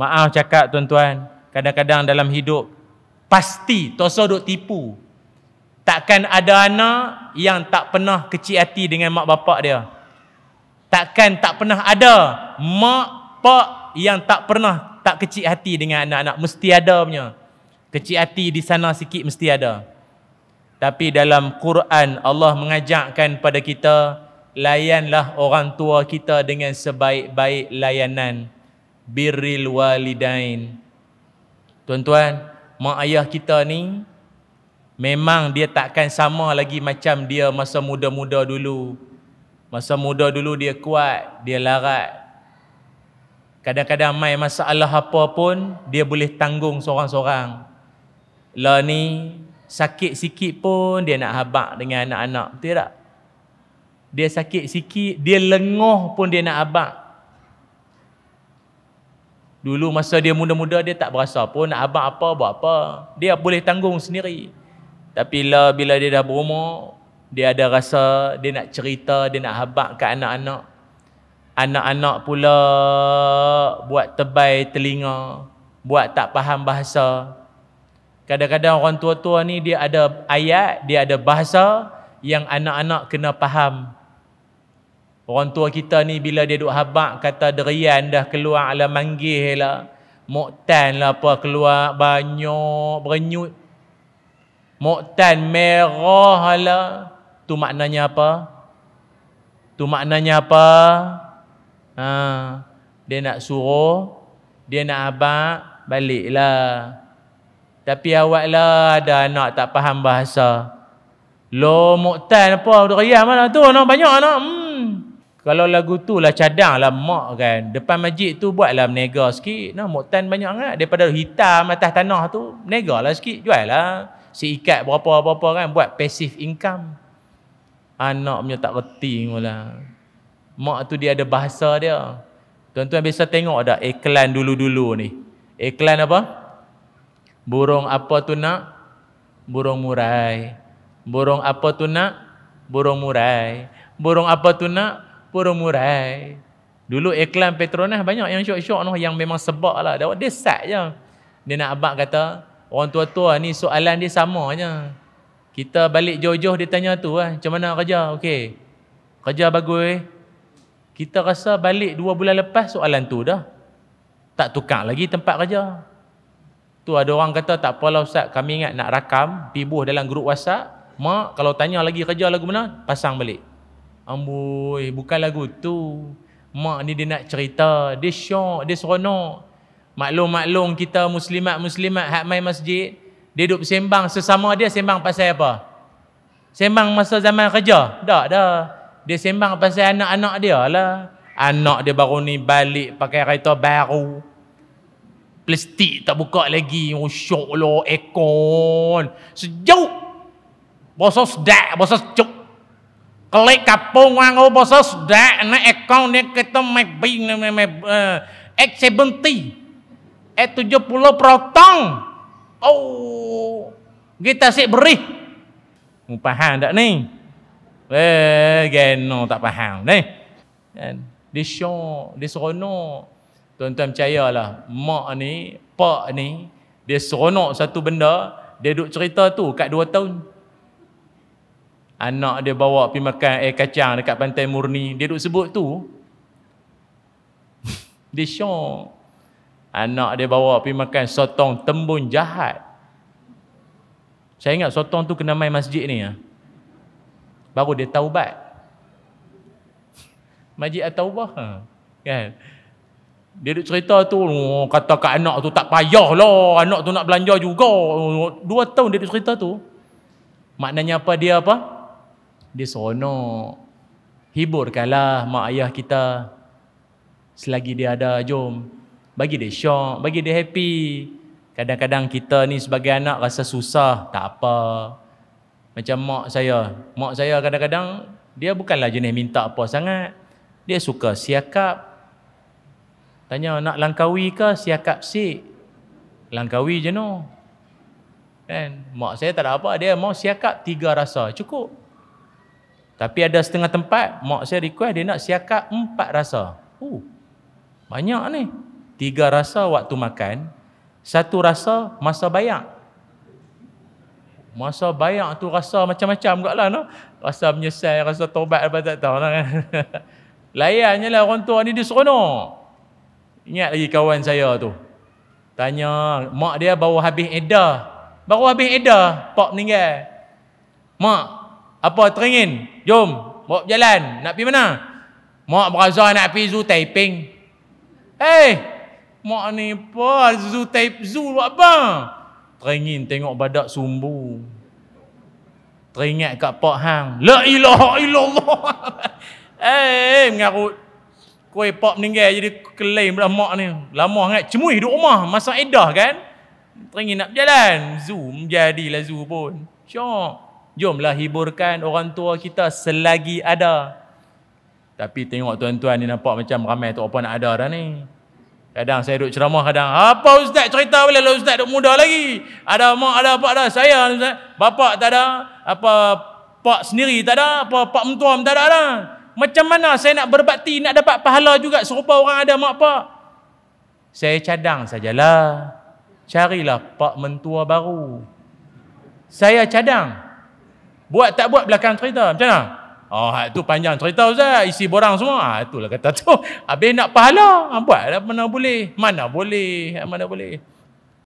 Maaf cakap tuan-tuan, kadang-kadang dalam hidup pasti tosoh duk tipu. Takkan ada anak yang tak pernah kecil hati dengan mak bapak dia. Takkan tak pernah ada mak pak yang tak pernah tak kecil hati dengan anak-anak mesti ada punya. Kecil hati di sana sikit mesti ada. Tapi dalam Quran Allah mengajakkan pada kita layanlah orang tua kita dengan sebaik-baik layanan birril walidain. Tuan-tuan, mak ayah kita ni memang dia takkan sama lagi macam dia masa muda-muda dulu. Masa muda dulu dia kuat, dia larat. Kadang-kadang mai masalah apa pun dia boleh tanggung seorang-seorang. Lah ni sakit sikit pun dia nak habaq dengan anak-anak, betul tak? Dia sakit sikit, dia lenguh pun dia nak habaq. Dulu masa dia muda-muda dia tak berasa pun nak abang apa buat apa. Dia boleh tanggung sendiri. Tapi lah bila dia dah berumur, dia ada rasa dia nak cerita, dia nak habak ke anak-anak. Anak-anak pula buat tebai telinga, buat tak faham bahasa. Kadang-kadang orang tua-tua ni dia ada ayat, dia ada bahasa yang anak-anak kena faham Orang tua kita ni bila dia duk habak kata derian dah keluar ala manggih lah. Moktan lah apa keluar banyak berenyut. Moktan merah lah. Tu maknanya apa? Tu maknanya apa? Ha. Dia nak suruh. Dia nak habak. lah. Tapi awak lah ada anak tak faham bahasa. Loh, Moktan apa? Derian mana tu? Nak banyak anak. Hmm. Kalau lagu tu lah cadang lah mak kan. Depan masjid tu buat lah menega sikit. Nah, muktan banyak sangat. Daripada hitam atas tanah tu, menega lah sikit. Jual lah. Seikat berapa-berapa kan. Buat passive income. Anak punya tak reti pula. Mak tu dia ada bahasa dia. Tuan-tuan biasa tengok ada iklan dulu-dulu ni. Iklan apa? Burung apa tu nak? Burung murai. Burung apa tu nak? Burung murai. Burung apa tu nak? Pura Murai. Dulu iklan Petronas banyak yang syok-syok noh yang memang sebab lah. Dia set je. Dia nak abang kata, orang tua-tua ni soalan dia sama je. Kita balik jauh-jauh dia tanya tu lah. Macam mana kerja? Okey. Kerja bagus. Kita rasa balik dua bulan lepas soalan tu dah. Tak tukar lagi tempat kerja. Tu ada orang kata tak apalah Ustaz kami ingat nak rakam. Pibuh dalam grup WhatsApp. Mak kalau tanya lagi kerja lagu mana pasang balik. Amboi, bukan lagu tu. Mak ni dia nak cerita. Dia syok, dia seronok. Maklum-maklum kita muslimat-muslimat hak main masjid. Dia duduk sembang. Sesama dia sembang pasal apa? Sembang masa zaman kerja? Tak, dah. Dia sembang pasal anak-anak dia lah. Anak dia baru ni balik pakai kereta baru. Plastik tak buka lagi. Rusuk lah, ekon. Sejauh Bosos dek, bosos cuk. Kelik kapung wang apa sos dak nak account ni kita mai bing mai eh X70 x puluh protong. Oh. Kita sih beri Paham dak ni? Eh geno tak paham ni. Kan di show di seronok. Tuan-tuan lah mak ni, pak ni, dia seronok satu benda, dia duduk cerita tu kat dua tahun anak dia bawa pergi makan air kacang dekat pantai murni dia duk sebut tu dia syok anak dia bawa pergi makan sotong tembun jahat saya ingat sotong tu kena main masjid ni ya. baru dia taubat masjid at-taubah ha, kan dia duk cerita tu, oh, kata kat anak tu tak payah lah, anak tu nak belanja juga. Oh, dua tahun dia duk cerita tu. Maknanya apa dia apa? dia seronok. Hiburkanlah mak ayah kita. Selagi dia ada, jom. Bagi dia syok, bagi dia happy. Kadang-kadang kita ni sebagai anak rasa susah, tak apa. Macam mak saya. Mak saya kadang-kadang, dia bukanlah jenis minta apa sangat. Dia suka siakap. Tanya, nak langkawi ke siakap si? Langkawi je no. Kan? Mak saya tak ada apa. Dia mau siakap tiga rasa. Cukup. Tapi ada setengah tempat, mak saya request dia nak siakak empat rasa. Uh, banyak ni. Tiga rasa waktu makan, satu rasa masa bayak, Masa bayak tu rasa macam-macam kat lah. No? Rasa menyesal, rasa tobat apa tak tahu. Lah. Layannya lah orang tua ni dia seronok. Ingat lagi kawan saya tu. Tanya, mak dia baru habis edah. Baru habis edah, pak meninggal. Mak, apa teringin? Jom, bawa berjalan. Nak pi mana? Mak berasa nak pi zoo Taiping. Eh, hey, mak ni apa? Zoo Taiping, zoo buat apa? Teringin tengok badak sumbu. Teringat kat Pak Hang. La ilaha illallah. Eh, hey, mengarut. Kuih Pak meninggal jadi kelain pula mak ni. Lama sangat. Cemui duduk rumah. Masa edah kan? Teringin nak berjalan. Zoo, jadilah zoo pun. Syok. Sure. Jomlah hiburkan orang tua kita selagi ada. Tapi tengok tuan-tuan ni nampak macam ramai apa nak ada dah ni. Kadang saya duduk ceramah kadang, apa ustaz cerita boleh lah ustaz duduk muda lagi. Ada mak ada apa dah saya ustaz. Bapak tak ada, apa pak sendiri tak ada, apa pak mentua tak ada dah. Macam mana saya nak berbakti nak dapat pahala juga serupa orang ada mak pak. Saya cadang sajalah. Carilah pak mentua baru. Saya cadang. Buat tak buat belakang cerita. Macam mana? Oh, ah, itu panjang cerita Ustaz. Isi borang semua. Ah, itulah kata tu. Habis nak pahala. Ah, Buatlah Mana boleh. Mana boleh. Mana boleh.